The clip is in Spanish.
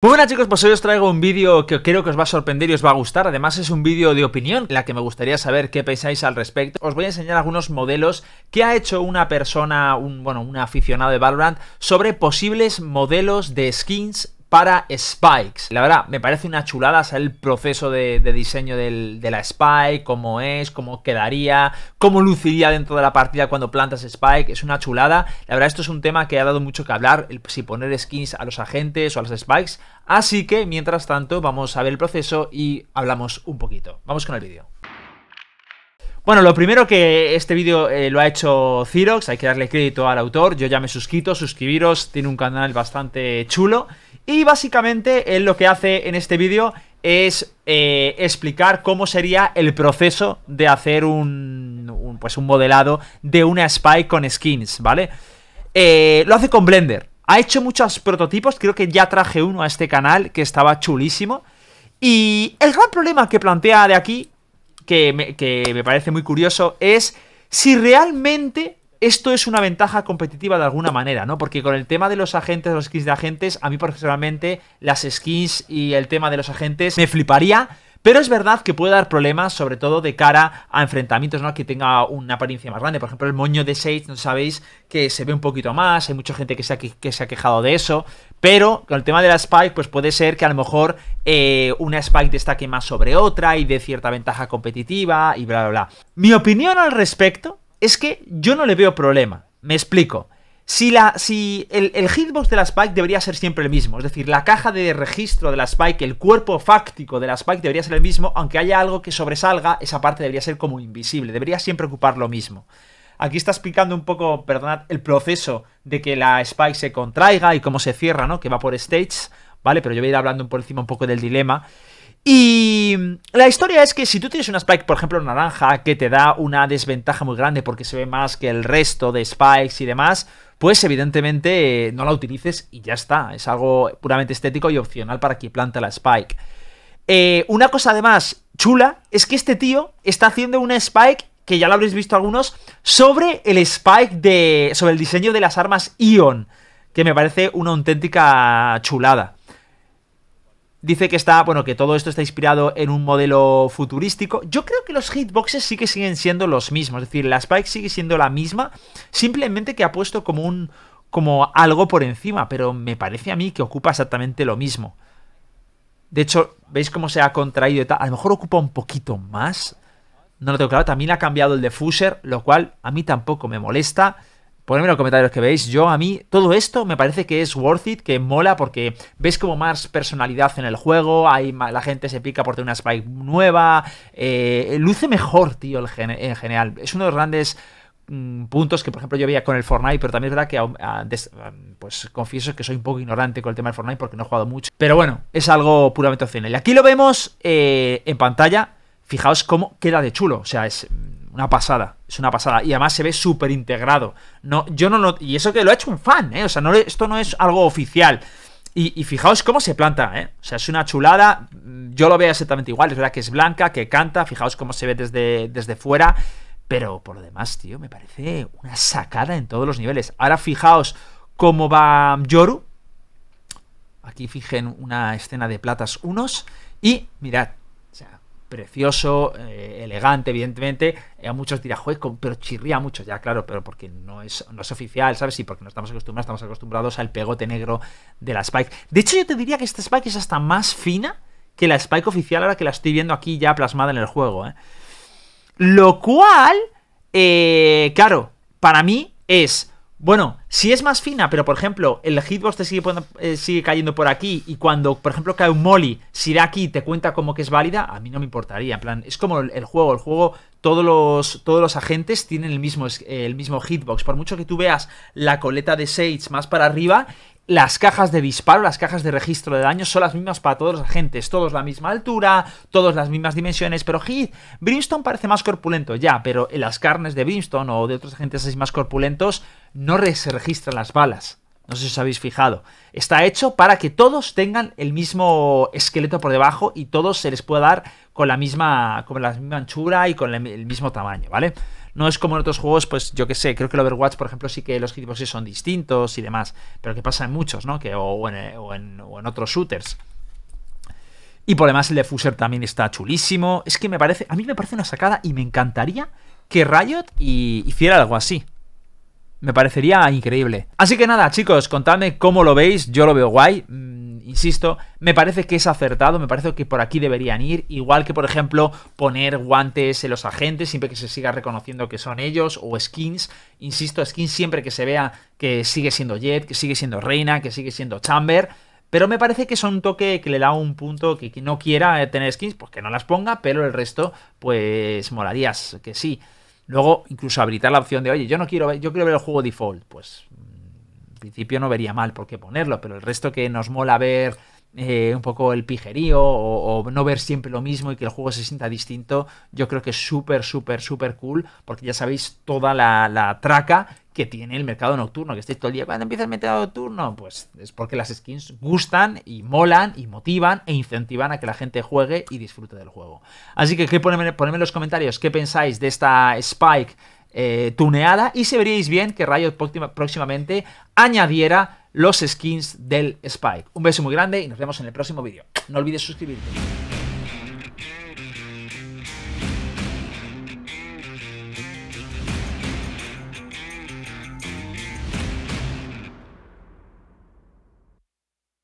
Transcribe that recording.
Muy buenas chicos, pues hoy os traigo un vídeo que creo que os va a sorprender y os va a gustar. Además es un vídeo de opinión, en la que me gustaría saber qué pensáis al respecto. Os voy a enseñar algunos modelos que ha hecho una persona, un, bueno, un aficionado de Valorant, sobre posibles modelos de skins para Spikes. La verdad, me parece una chulada saber el proceso de, diseño de la Spike, cómo es, cómo quedaría, cómo luciría dentro de la partida cuando plantas Spike. Es una chulada. La verdad, esto es un tema que ha dado mucho que hablar, si poner skins a los agentes o a los Spikes. Así que, mientras tanto, vamos a ver el proceso y hablamos un poquito. Vamos con el vídeo. Bueno, lo primero que este vídeo eh, lo ha hecho Cirox, hay que darle crédito al autor, yo ya me suscrito, suscribiros, tiene un canal bastante chulo y básicamente él lo que hace en este vídeo es eh, explicar cómo sería el proceso de hacer un, pues un modelado de una Spy con skins, ¿vale? Eh, lo hace con Blender. Ha hecho muchos prototipos, creo que ya traje uno a este canal que estaba chulísimo. Y el gran problema que plantea de aquí, que que me parece muy curioso, es si realmente esto es una ventaja competitiva de alguna manera, ¿no? Porque con el tema de los agentes, los skins de agentes, a mí personalmente las skins y el tema de los agentes me fliparía. Pero es verdad que puede dar problemas, sobre todo de cara a enfrentamientos, ¿no? Que tenga una apariencia más grande. Por ejemplo, el moño de Sage, no sabéis que se ve un poquito más. Hay mucha gente que se ha, quejado de eso. Pero con el tema de la Spike, pues puede ser que a lo mejor eh, una Spike destaque más sobre otra y de cierta ventaja competitiva y bla, bla, bla. Mi opinión al respecto es que yo no le veo problema. Me explico. Si, la, si el, hitbox de la Spike debería ser siempre el mismo, es decir, la caja de registro de la Spike, el cuerpo fáctico de la Spike debería ser el mismo, aunque haya algo que sobresalga, esa parte debería ser como invisible, debería siempre ocupar lo mismo. Aquí está explicando un poco, perdonad, el proceso de que la Spike se contraiga y cómo se cierra, ¿no? Que va por stages, ¿vale? Pero yo voy a ir hablando por encima un poco del dilema. Y la historia es que si tú tienes una Spike, por ejemplo, naranja, que te da una desventaja muy grande porque se ve más que el resto de Spikes y demás, pues evidentemente eh, no la utilices y ya está. Es algo puramente estético y opcional para quien planta la Spike. Eh, una cosa además chula es que este tío está haciendo una Spike, que ya lo habréis visto algunos, sobre el Spike de... sobre el diseño de las armas Ion, que me parece una auténtica chulada. Dice que está, bueno, que todo esto está inspirado en un modelo futurístico. Yo creo que los hitboxes sí que siguen siendo los mismos. Es decir, la Spike sigue siendo la misma. Simplemente que ha puesto como un. como algo por encima. Pero me parece a mí que ocupa exactamente lo mismo. De hecho, ¿veis cómo se ha contraído y tal? A lo mejor ocupa un poquito más. No lo tengo claro. También ha cambiado el de lo cual a mí tampoco me molesta. Ponedme en los comentarios que veis. Yo, a mí, todo esto me parece que es worth it, que mola, porque ves como más personalidad en el juego. Hay la gente se pica por tener una Spike nueva. Eh, luce mejor, tío, en general. Es uno de los grandes mm, puntos que, por ejemplo, yo veía con el Fortnite, pero también es verdad que ah, ah, pues confieso que soy un poco ignorante con el tema del Fortnite porque no he jugado mucho. Pero bueno, es algo puramente opcional. Y aquí lo vemos eh, en pantalla. Fijaos cómo queda de chulo. O sea, es mm, una pasada es una pasada. Y además se ve súper integrado. No, yo no y eso que lo ha hecho un fan, ¿eh? O sea, no, esto no es algo oficial. Y, fijaos cómo se planta, ¿eh? O sea, es una chulada. Yo lo veo exactamente igual. Es verdad que es blanca, que canta. Fijaos cómo se ve desde, desde fuera. Pero por lo demás, tío, me parece una sacada en todos los niveles. Ahora fijaos cómo va Yoru. Aquí fijen una escena de platas unos. Y mirad, precioso, eh, elegante, evidentemente. Eh, a muchos dirá, joder, pero chirría mucho, ya claro, pero porque no es, no es oficial, ¿sabes? Y porque no estamos acostumbrados, estamos acostumbrados al pegote negro de la Spike. De hecho, yo te diría que esta Spike es hasta más fina que la Spike oficial, ahora que la estoy viendo aquí ya plasmada en el juego, ¿eh? Lo cual, eh, claro, para mí es bueno, si es más fina, pero por ejemplo, el hitbox te sigue, eh, sigue cayendo por aquí y cuando, por ejemplo, cae un molly, si da aquí te cuenta como que es válida, a mí no me importaría. En plan, es como el, juego, el juego, todos los, todos los agentes tienen el mismo, el mismo hitbox. Por mucho que tú veas la coleta de Sage más para arriba, las cajas de disparo, las cajas de registro de daño son las mismas para todos los agentes, todos la misma altura, todos las mismas dimensiones, pero Heath, Brimstone parece más corpulento, ya, pero en las carnes de Brimstone o de otros agentes así más corpulentos no se registran las balas. No sé si os habéis fijado. Está hecho para que todos tengan el mismo esqueleto por debajo y todos se les pueda dar con la misma, con la misma anchura y con el mismo tamaño, ¿vale? No es como en otros juegos, pues yo que sé, creo que el Overwatch, por ejemplo, sí que los hitboxes son distintos y demás, pero que pasa en muchos, ¿no? Que, o, eh, en, otros shooters. Y por demás el defuser también está chulísimo. Es que me parece, a mí me parece una sacada y me encantaría que Riot hiciera algo así. Me parecería increíble. Así que nada, chicos, contadme cómo lo veis. Yo lo veo guay. Mm, insisto, me parece que es acertado, me parece que por aquí deberían ir, igual que por ejemplo poner guantes en los agentes siempre que se siga reconociendo que son ellos, o skins, insisto, skins siempre que se vea que sigue siendo Jet, que sigue siendo Reina, que sigue siendo Chamber, pero me parece que son un toque que le da un punto que, no quiera eh, tener skins, pues que no las ponga, pero el resto, pues molarías que sí. Luego, incluso habilitar la opción de, oye, yo no quiero ver, yo quiero ver el juego default. Pues mm, en principio no vería mal por qué ponerlo, pero el resto que nos mola ver eh, un poco el pijerío o, no ver siempre lo mismo y que el juego se sienta distinto, yo creo que es súper, súper, súper cool, porque ya sabéis toda la, la traca que tiene el mercado nocturno, que estáis todo el día. ¿Cuándo empieza el mercado nocturno? Pues es porque las skins gustan y molan y motivan e incentivan a que la gente juegue y disfrute del juego. Así que, qué ponedme, en los comentarios qué pensáis de esta Spike eh, tuneada y se veríais bien que Riot próximamente añadiera los skins del Spike. Un beso muy grande y nos vemos en el próximo vídeo. No olvides suscribirte.